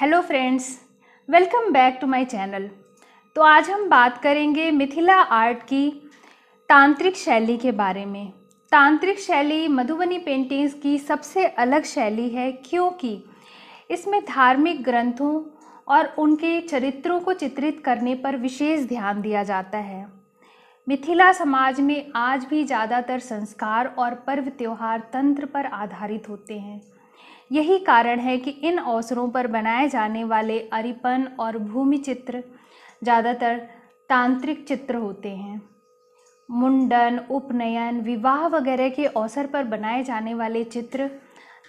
hello friends welcome back to my channel तो आज हम बात करेंगे मिथिला आर्ट की तांत्रिक शैली के बारे में तांत्रिक शैली मधुबनी पेंटिंग्स की सबसे अलग शैली है क्योंकि इसमें धार्मिक ग्रंथों और उनके चरित्रों को चित्रित करने पर विशेष ध्यान दिया जाता है मिथिला समाज में आज भी ज़्यादातर संस्कार और पर्व त्यौहार तंत्र पर आधारित होते हैं यही कारण है कि इन अवसरों पर बनाए जाने वाले अरिपन और भूमि चित्र ज़्यादातर तांत्रिक चित्र होते हैं मुंडन उपनयन विवाह वगैरह के अवसर पर बनाए जाने वाले चित्र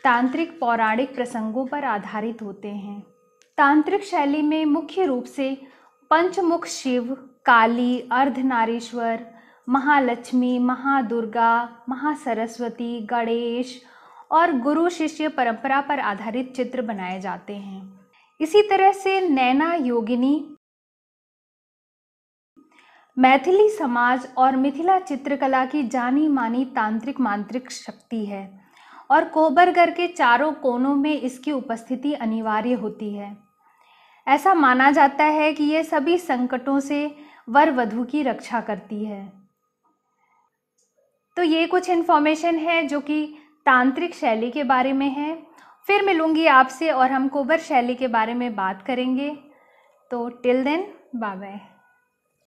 तांत्रिक पौराणिक प्रसंगों पर आधारित होते हैं तांत्रिक शैली में मुख्य रूप से पंचमुख शिव काली अर्धनारीश्वर महालक्ष्मी महादुर्गा महासरस्वती गणेश और गुरु शिष्य परंपरा पर आधारित चित्र बनाए जाते हैं इसी तरह से नैना योगिनी मैथिली समाज और मिथिला चित्रकला की जानी मानी तांत्रिक मांत्रिक शक्ति है और कोबरगर के चारों कोनों में इसकी उपस्थिति अनिवार्य होती है ऐसा माना जाता है कि ये सभी संकटों से वर वधु की रक्षा करती है तो ये कुछ इन्फॉर्मेशन है जो कि तांत्रिक शैली के बारे में है फिर मिलूँगी आपसे और हम कोबर शैली के बारे में बात करेंगे तो टिल देन बाय बाय